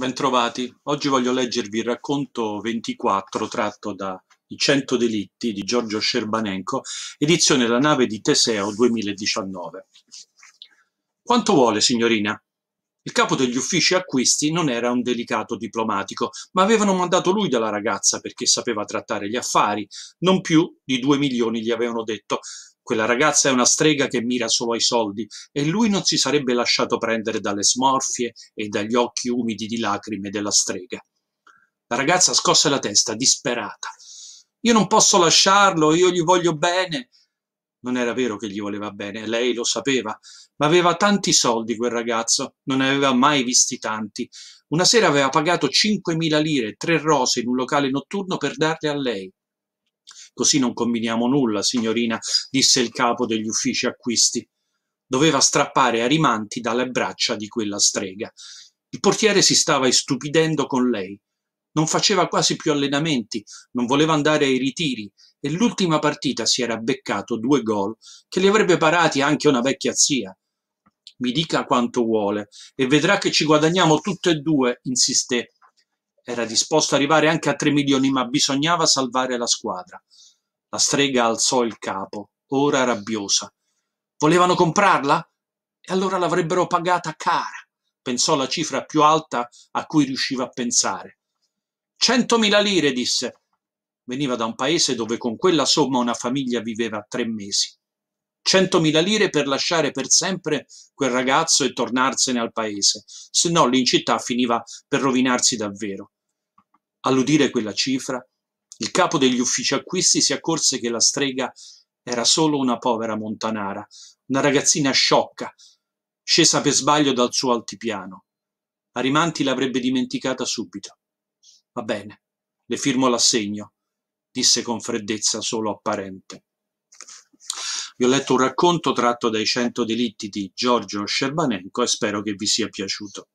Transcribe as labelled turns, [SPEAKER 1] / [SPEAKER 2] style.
[SPEAKER 1] Bentrovati. Oggi voglio leggervi il racconto 24 tratto da I 100 delitti di Giorgio Scerbanenko, edizione La nave di Teseo 2019. Quanto vuole, signorina? Il capo degli uffici acquisti non era un delicato diplomatico, ma avevano mandato lui dalla ragazza perché sapeva trattare gli affari. Non più di due milioni gli avevano detto, quella ragazza è una strega che mira solo ai soldi e lui non si sarebbe lasciato prendere dalle smorfie e dagli occhi umidi di lacrime della strega. La ragazza scosse la testa, disperata. Io non posso lasciarlo, io gli voglio bene. Non era vero che gli voleva bene, lei lo sapeva, ma aveva tanti soldi quel ragazzo, non ne aveva mai visti tanti. Una sera aveva pagato 5.000 lire, tre rose in un locale notturno per darle a lei. Così non combiniamo nulla, signorina, disse il capo degli uffici acquisti. Doveva strappare Arimanti dalle braccia di quella strega. Il portiere si stava istupidendo con lei. Non faceva quasi più allenamenti, non voleva andare ai ritiri e l'ultima partita si era beccato due gol che li avrebbe parati anche una vecchia zia. Mi dica quanto vuole e vedrà che ci guadagniamo tutte e due, insisté era disposto a arrivare anche a 3 milioni, ma bisognava salvare la squadra. La strega alzò il capo, ora rabbiosa. Volevano comprarla? E allora l'avrebbero pagata cara. Pensò alla cifra più alta a cui riusciva a pensare. Centomila lire, disse. Veniva da un paese dove con quella somma una famiglia viveva tre mesi. Centomila lire per lasciare per sempre quel ragazzo e tornarsene al paese, se no lì in città finiva per rovinarsi davvero. All'udire quella cifra, il capo degli uffici acquisti si accorse che la strega era solo una povera montanara, una ragazzina sciocca, scesa per sbaglio dal suo altipiano. Arimanti l'avrebbe dimenticata subito. Va bene, le firmo l'assegno, disse con freddezza solo apparente. Vi ho letto un racconto tratto dai Cento delitti di Giorgio Scerbanenco e spero che vi sia piaciuto.